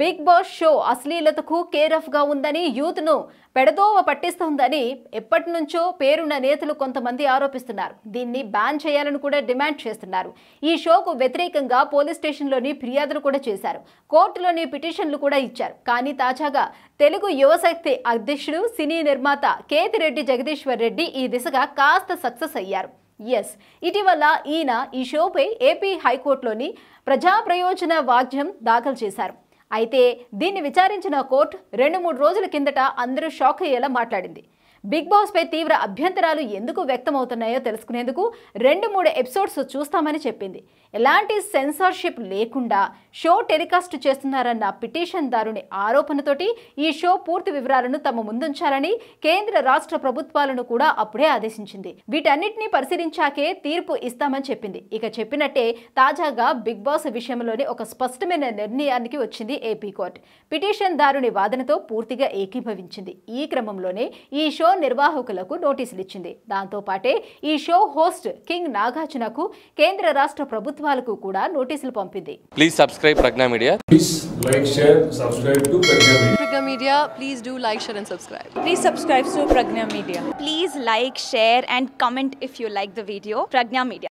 big Boss show అశ్లీలతకు కేరఫ్గా ఉందని యూత్ను పెడదోవ పట్టిస్తుందని ఎప్పటి నుంచో పేరున్న నేతలు కొంతమంది ఆరోపిస్తున్నారు దీన్ని బ్యాన్ చేయాలని కూడా డిమాండ్ చేస్తున్నారు ఈ షోకు వ్యతిరేకంగా పోలీస్ స్టేషన్లోని ఫిర్యాదులు కూడా చేశారు కోర్టులోని పిటిషన్లు కూడా ఇచ్చారు కానీ తాజాగా తెలుగు యువశక్తి అధ్యక్షుడు సినీ నిర్మాత కేతిరెడ్డి జగదీశ్వర్ రెడ్డి ఈ దిశగా కాస్త సక్సెస్ అయ్యారు ఎస్ ఇటీవల ఈయన ఈ షోపై ఏపీ హైకోర్టులోని ప్రజా ప్రయోజన వాగ్యం దాఖలు చేశారు అయితే దీన్ని విచారించిన కోర్టు రెండు మూడు రోజుల కిందట అందరూ షాక్ అయ్యేలా మాట్లాడింది బిగ్ బాస్ పై తీవ్ర అభ్యంతరాలు ఎందుకు వ్యక్తమవుతున్నాయో తెలుసుకునేందుకు రెండు మూడు ఎపిసోడ్స్ చూస్తామని చెప్పింది ఎలాంటి సెన్సార్షిప్ లేకుండా షో టెలికాస్ట్ చేస్తున్నారన్న పిటిషన్దారుని ఆరోపణతోటి ఈ షో పూర్తి వివరాలను తమ ముందుంచాలని కేంద్ర రాష్ట్ర ప్రభుత్వాలను కూడా అప్పుడే ఆదేశించింది వీటన్నిటిని పరిశీలించాకే తీర్పు ఇస్తామని చెప్పింది ఇక చెప్పినట్టే తాజాగా బిగ్ బాస్ విషయంలోని ఒక స్పష్టమైన నిర్ణయానికి వచ్చింది ఏపీ కోర్టు పిటిషన్దారుని వాదనతో పూర్తిగా ఏకీభవించింది ఈ క్రమంలోనే ఈ షో నిర్వాహకులకు నోటీసులు ఇచ్చింది దాంతో పాటే ఈ షో హోస్ట్ కింగ్ నాగార్జునకు కేంద్ర రాష్ట్ర ప్రభుత్వాలకు కూడా నోటీసులు పంపింది please media please do like and please media please like share and comment if you like the video Pragna media